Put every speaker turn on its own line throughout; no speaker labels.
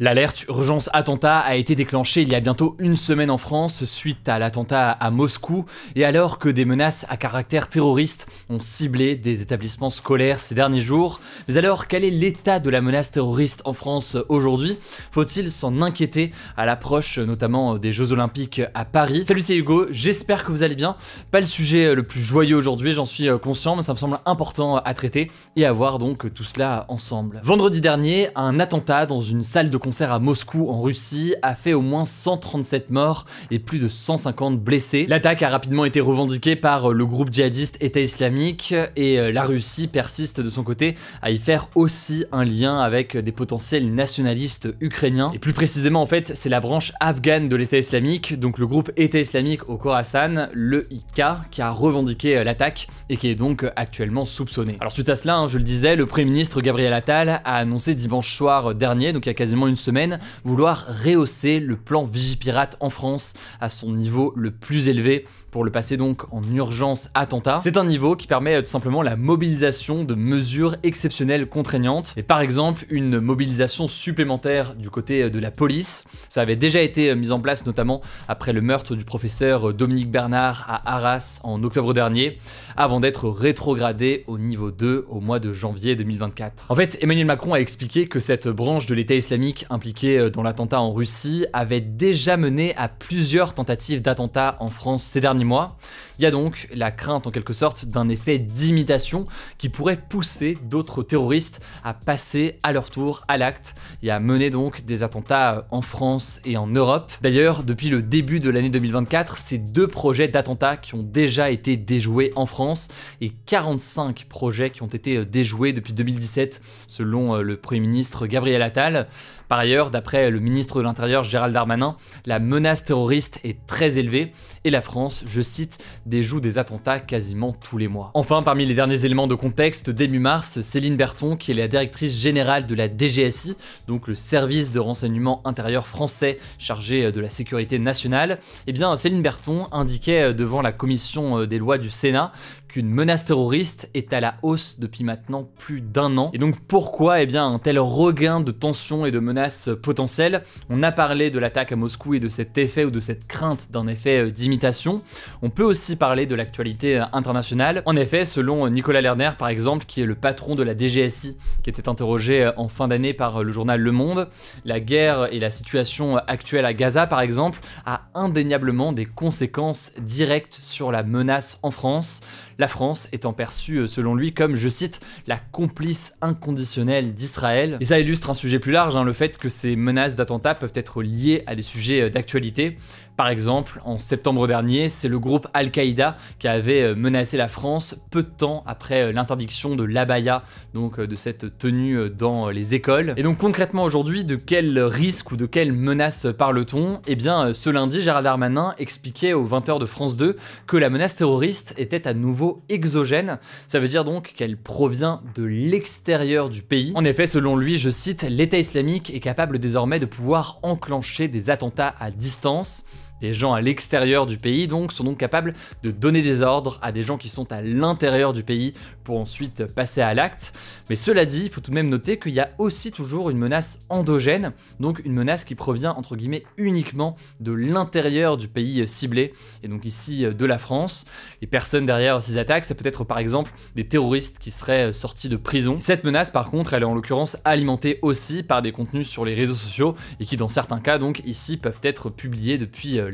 L'alerte urgence attentat a été déclenchée il y a bientôt une semaine en France suite à l'attentat à Moscou et alors que des menaces à caractère terroriste ont ciblé des établissements scolaires ces derniers jours. Mais alors quel est l'état de la menace terroriste en France aujourd'hui Faut-il s'en inquiéter à l'approche notamment des Jeux Olympiques à Paris Salut c'est Hugo, j'espère que vous allez bien. Pas le sujet le plus joyeux aujourd'hui, j'en suis euh, conscient mais ça me semble important à traiter et à voir donc tout cela ensemble. Vendredi dernier, un attentat dans une salle de concert à Moscou en Russie a fait au moins 137 morts et plus de 150 blessés. L'attaque a rapidement été revendiquée par euh, le groupe djihadiste État islamique et euh, la Russie persiste de son côté à y faire aussi un lien avec euh, des potentiels nationalistes ukrainiens. Et plus précisément en fait, c'est la branche afghane de l'État islamique, donc le groupe État islamique au Khorasan, le IK, qui a revendiqué l'attaque et qui est donc actuellement soupçonné. Alors suite à cela, hein, je le disais, le Premier ministre Gabriel Attal a annoncé dimanche soir dernier, donc il y a quasiment une semaine vouloir rehausser le plan Vigipirate en France à son niveau le plus élevé pour le passer donc en urgence attentat. C'est un niveau qui permet euh, tout simplement la mobilisation de mesures exceptionnelles contraignantes et par exemple une mobilisation supplémentaire du côté euh, de la police. Ça avait déjà été euh, mis en place notamment après le meurtre du professeur Dominique Bernard à Arras en octobre dernier avant d'être rétrogradé au niveau 2 au mois de janvier 2024. En fait, Emmanuel Macron a expliqué que cette branche de l'État islamique impliqués impliqué euh, dans l'attentat en Russie, avaient déjà mené à plusieurs tentatives d'attentats en France ces derniers mois. Il y a donc la crainte en quelque sorte d'un effet d'imitation qui pourrait pousser d'autres terroristes à passer à leur tour à l'acte et à mener donc des attentats euh, en France et en Europe. D'ailleurs, depuis le début de l'année 2024, ces deux projets d'attentats qui ont déjà été déjoués en France et 45 projets qui ont été euh, déjoués depuis 2017 selon le Premier ministre Gabriel Attal. Par ailleurs, d'après le ministre de l'Intérieur Gérald Darmanin, la menace terroriste est très élevée et la France, je cite, déjoue des attentats quasiment tous les mois. Enfin, parmi les derniers éléments de contexte, début mars, Céline Berton, qui est la directrice générale de la DGSI, donc le service de renseignement intérieur français chargé euh, de la sécurité nationale, eh bien Céline Berton indiquait euh, devant la commission euh, des lois du Sénat qu'une menace terroriste est à la hausse depuis maintenant plus d'un an. Et donc pourquoi eh bien, un tel regain de tension et de menaces potentielle. On a parlé de l'attaque à Moscou et de cet effet ou de cette crainte d'un effet euh, d'imitation. On peut aussi parler de l'actualité euh, internationale. En effet, selon euh, Nicolas Lerner par exemple, qui est le patron de la DGSI, qui était interrogé en fin d'année par le journal Le Monde, la guerre et la situation actuelle à Gaza par exemple a indéniablement des conséquences directes sur la menace en France, la France étant perçue selon lui comme, je cite, la complice inconditionnelle d'Israël. Et ça illustre un sujet plus large, hein, le fait que ces menaces d'attentats peuvent être liées à des sujets euh, d'actualité. Par exemple, en septembre dernier, c'est le groupe Al-Qaïda qui avait euh, menacé la France peu de temps après euh, l'interdiction de l'abaya, donc euh, de cette tenue dans les écoles. Et donc concrètement aujourd'hui, de quel risque ou de quelle menace parle-t-on Eh bien, ce lundi, Gérard Darmanin expliquait aux 20h de France 2 que la menace terroriste était à nouveau exogène. Ça veut dire donc qu'elle provient de l'extérieur du pays. En effet, selon lui, je cite, l'État islamique est capable désormais de pouvoir enclencher des attentats à distance. Des gens à l'extérieur du pays donc sont donc capables de donner des ordres à des gens qui sont à l'intérieur du pays pour ensuite passer à l'acte. Mais cela dit, il faut tout de même noter qu'il y a aussi toujours une menace endogène, donc une menace qui provient entre guillemets uniquement de l'intérieur du pays ciblé, et donc ici de la France. Les personnes derrière ces attaques, ça peut être par exemple des terroristes qui seraient sortis de prison. Cette menace par contre, elle est en l'occurrence alimentée aussi par des contenus sur les réseaux sociaux et qui dans certains cas donc ici peuvent être publiés depuis euh,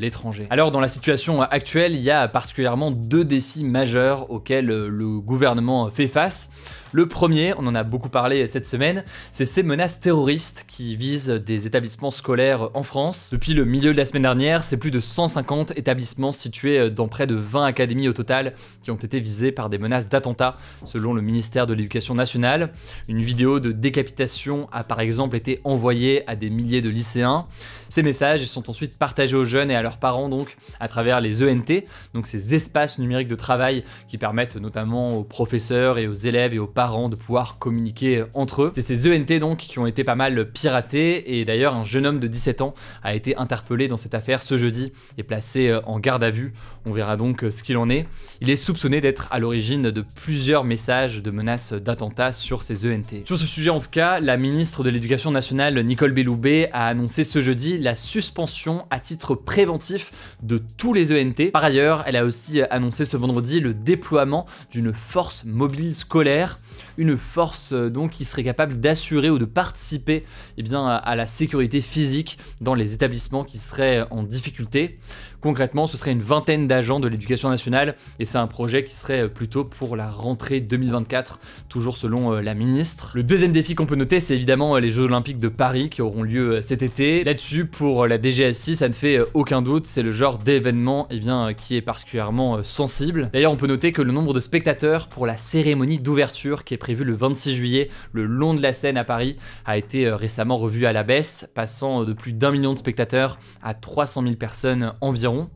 alors dans la situation actuelle, il y a particulièrement deux défis majeurs auxquels euh, le gouvernement fait face. Le premier, on en a beaucoup parlé cette semaine, c'est ces menaces terroristes qui visent des établissements scolaires en France. Depuis le milieu de la semaine dernière, c'est plus de 150 établissements situés dans près de 20 académies au total qui ont été visés par des menaces d'attentats, selon le ministère de l'Éducation nationale. Une vidéo de décapitation a par exemple été envoyée à des milliers de lycéens. Ces messages sont ensuite partagés aux jeunes et à leurs parents donc à travers les ENT, donc ces espaces numériques de travail qui permettent notamment aux professeurs et aux élèves et aux parents de pouvoir communiquer euh, entre eux. C'est ces ENT donc qui ont été pas mal euh, piratés et d'ailleurs un jeune homme de 17 ans a été interpellé dans cette affaire ce jeudi et placé euh, en garde à vue. On verra donc ce qu'il en est. Il est soupçonné d'être à l'origine de plusieurs messages de menaces d'attentats sur ces ENT. Sur ce sujet en tout cas, la ministre de l'Éducation nationale Nicole Belloubet a annoncé ce jeudi la suspension à titre préventif de tous les ENT. Par ailleurs, elle a aussi annoncé ce vendredi le déploiement d'une force mobile scolaire une force euh, donc qui serait capable d'assurer ou de participer eh bien, à la sécurité physique dans les établissements qui seraient en difficulté. Concrètement, ce serait une vingtaine d'agents de l'éducation nationale et c'est un projet qui serait euh, plutôt pour la rentrée 2024, toujours selon euh, la ministre. Le deuxième défi qu'on peut noter, c'est évidemment euh, les Jeux Olympiques de Paris qui auront lieu cet été. Là-dessus, pour la DGSI, ça ne fait aucun doute, c'est le genre d'événement eh bien, qui est particulièrement sensible. D'ailleurs, on peut noter que le nombre de spectateurs pour la cérémonie d'ouverture qui est prévue le 26 juillet, le long de la Seine à Paris, a été récemment revu à la baisse, passant de plus d'un million de spectateurs à 300 000 personnes environ 1.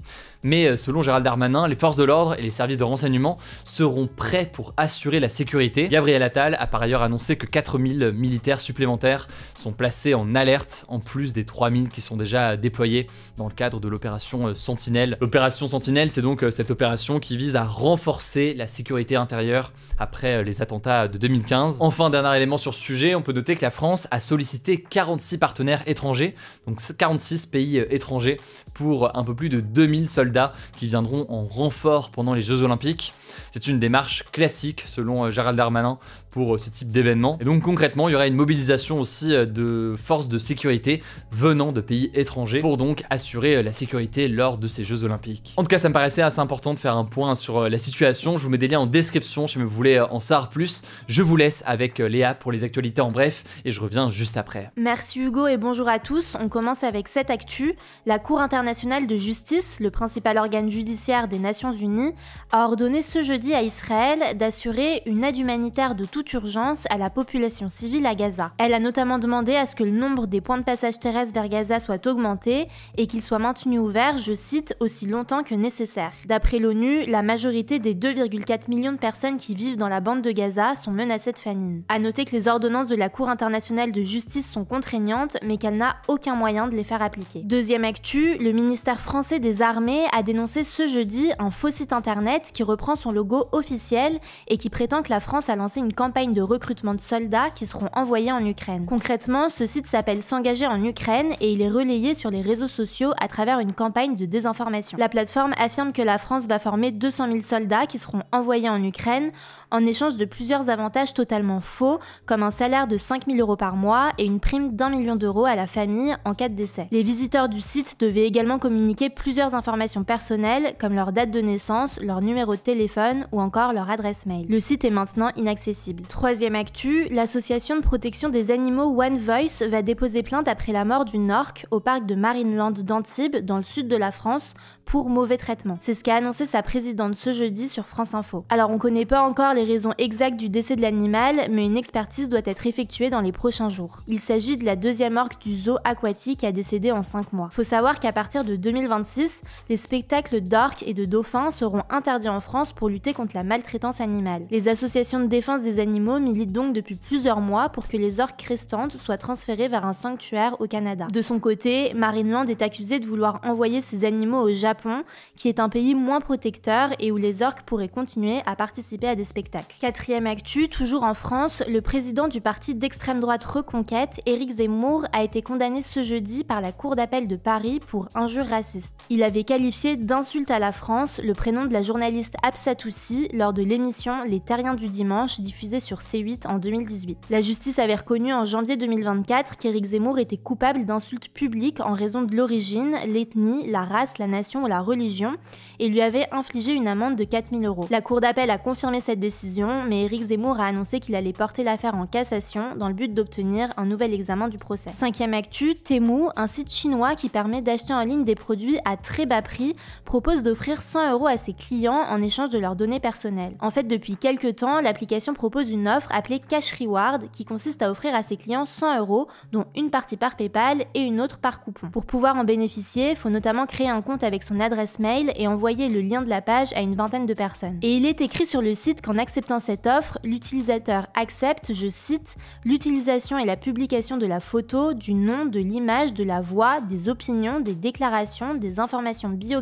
mais euh, selon Gérald Darmanin, les forces de l'ordre et les services de renseignement seront prêts pour assurer la sécurité. Gabriel Attal a par ailleurs annoncé que 4000 militaires supplémentaires sont placés en alerte, en plus des 3000 qui sont déjà déployés dans le cadre de l'opération euh, Sentinelle. L'opération Sentinelle, c'est donc euh, cette opération qui vise à renforcer la sécurité intérieure après les attentats de 2015. Enfin, dernier élément sur ce sujet, on peut noter que la France a sollicité 46 partenaires étrangers, donc 46 pays étrangers, pour un peu plus de 2000 soldats qui viendront en renfort pendant les Jeux Olympiques. C'est une démarche classique selon euh, Gérald Darmanin pour euh, ce type d'événement. Et donc concrètement, il y aura une mobilisation aussi euh, de forces de sécurité venant de pays étrangers pour donc assurer la sécurité lors de ces Jeux Olympiques. En tout cas, ça me paraissait assez important de faire un point sur la situation. Je vous mets des liens en description si vous voulez en savoir plus. Je vous laisse avec Léa pour les actualités en bref et je reviens juste après.
Merci Hugo et bonjour à tous. On commence avec cette actu. La Cour internationale de justice, le principe principal judiciaire des Nations Unies, a ordonné ce jeudi à Israël d'assurer une aide humanitaire de toute urgence à la population civile à Gaza. Elle a notamment demandé à ce que le nombre des points de passage terrestre vers Gaza soit augmenté et qu'ils soit maintenu ouvert je cite, aussi longtemps que nécessaire. D'après l'ONU, la majorité des 2,4 millions de personnes qui vivent dans la bande de Gaza sont menacées de famine. À noter que les ordonnances de la Cour internationale de justice sont contraignantes, mais qu'elle n'a aucun moyen de les faire appliquer. Deuxième actu, le ministère français des Armées a dénoncé ce jeudi un faux site internet qui reprend son logo officiel et qui prétend que la France a lancé une campagne de recrutement de soldats qui seront envoyés en Ukraine. Concrètement, ce site s'appelle S'engager en Ukraine et il est relayé sur les réseaux sociaux à travers une campagne de désinformation. La plateforme affirme que la France va former 200 000 soldats qui seront envoyés en Ukraine en échange de plusieurs avantages totalement faux, comme un salaire de 5 000 euros par mois et une prime d'un million d'euros à la famille en cas de décès. Les visiteurs du site devaient également communiquer plusieurs informations personnelles comme leur date de naissance, leur numéro de téléphone ou encore leur adresse mail. Le site est maintenant inaccessible. Troisième actu, l'association de protection des animaux One Voice va déposer plainte après la mort d'une orque au parc de Marineland d'Antibes dans le sud de la France pour mauvais traitement. C'est ce qu'a annoncé sa présidente ce jeudi sur France Info. Alors on connaît pas encore les raisons exactes du décès de l'animal, mais une expertise doit être effectuée dans les prochains jours. Il s'agit de la deuxième orque du zoo aquatique à décéder en 5 mois. Faut savoir qu'à partir de 2026, les spectacles d'orques et de dauphins seront interdits en France pour lutter contre la maltraitance animale. Les associations de défense des animaux militent donc depuis plusieurs mois pour que les orques restantes soient transférées vers un sanctuaire au Canada. De son côté, Marine Land est accusée de vouloir envoyer ses animaux au Japon, qui est un pays moins protecteur et où les orques pourraient continuer à participer à des spectacles. Quatrième actu, toujours en France, le président du parti d'extrême droite Reconquête, Éric Zemmour, a été condamné ce jeudi par la Cour d'appel de Paris pour injures raciste. Il avait qualifié d'insultes à la France le prénom de la journaliste Absatoussi lors de l'émission Les Terriens du Dimanche diffusée sur C8 en 2018. La justice avait reconnu en janvier 2024 qu'Éric Zemmour était coupable d'insultes publiques en raison de l'origine, l'ethnie, la race, la nation ou la religion et lui avait infligé une amende de 4000 euros. La Cour d'appel a confirmé cette décision, mais Éric Zemmour a annoncé qu'il allait porter l'affaire en cassation dans le but d'obtenir un nouvel examen du procès. Cinquième actu, Temu, un site chinois qui permet d'acheter en ligne des produits à très bas prix propose d'offrir 100 euros à ses clients en échange de leurs données personnelles. En fait, depuis quelques temps, l'application propose une offre appelée Cash Reward qui consiste à offrir à ses clients 100 euros, dont une partie par PayPal et une autre par coupon. Pour pouvoir en bénéficier, il faut notamment créer un compte avec son adresse mail et envoyer le lien de la page à une vingtaine de personnes. Et il est écrit sur le site qu'en acceptant cette offre, l'utilisateur accepte, je cite, l'utilisation et la publication de la photo, du nom, de l'image, de la voix, des opinions, des déclarations, des informations bio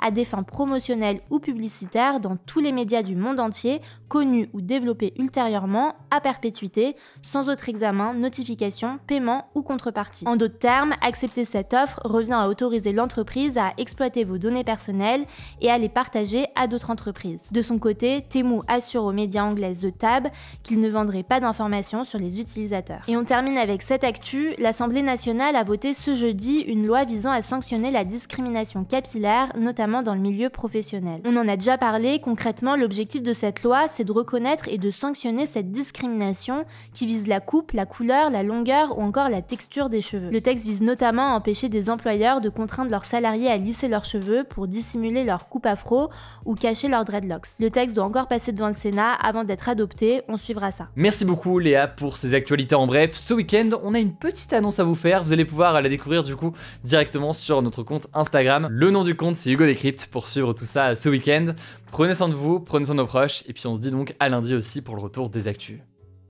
à des fins promotionnelles ou publicitaires dans tous les médias du monde entier, connus ou développés ultérieurement, à perpétuité, sans autre examen, notification, paiement ou contrepartie. En d'autres termes, accepter cette offre revient à autoriser l'entreprise à exploiter vos données personnelles et à les partager à d'autres entreprises. De son côté, Temu assure aux médias anglais The Tab qu'il ne vendrait pas d'informations sur les utilisateurs. Et on termine avec cette actu, l'Assemblée nationale a voté ce jeudi une loi visant à sanctionner la discrimination notamment dans le milieu professionnel. On en a déjà parlé, concrètement, l'objectif de cette loi, c'est de reconnaître et de sanctionner cette discrimination qui vise la coupe, la couleur, la longueur ou encore la texture des cheveux. Le texte vise notamment à empêcher des employeurs de contraindre leurs salariés à lisser leurs cheveux pour dissimuler leur coupe afro ou cacher leurs dreadlocks. Le texte doit encore passer devant le Sénat avant d'être adopté, on suivra ça.
Merci beaucoup Léa pour ces actualités en bref. Ce week-end, on a une petite annonce à vous faire, vous allez pouvoir la découvrir du coup directement sur notre compte Instagram. Le nom du compte, c'est Hugo Decrypt pour suivre tout ça euh, ce week-end. Prenez soin de vous, prenez soin de nos proches, et puis on se dit donc à lundi aussi pour le retour des actus.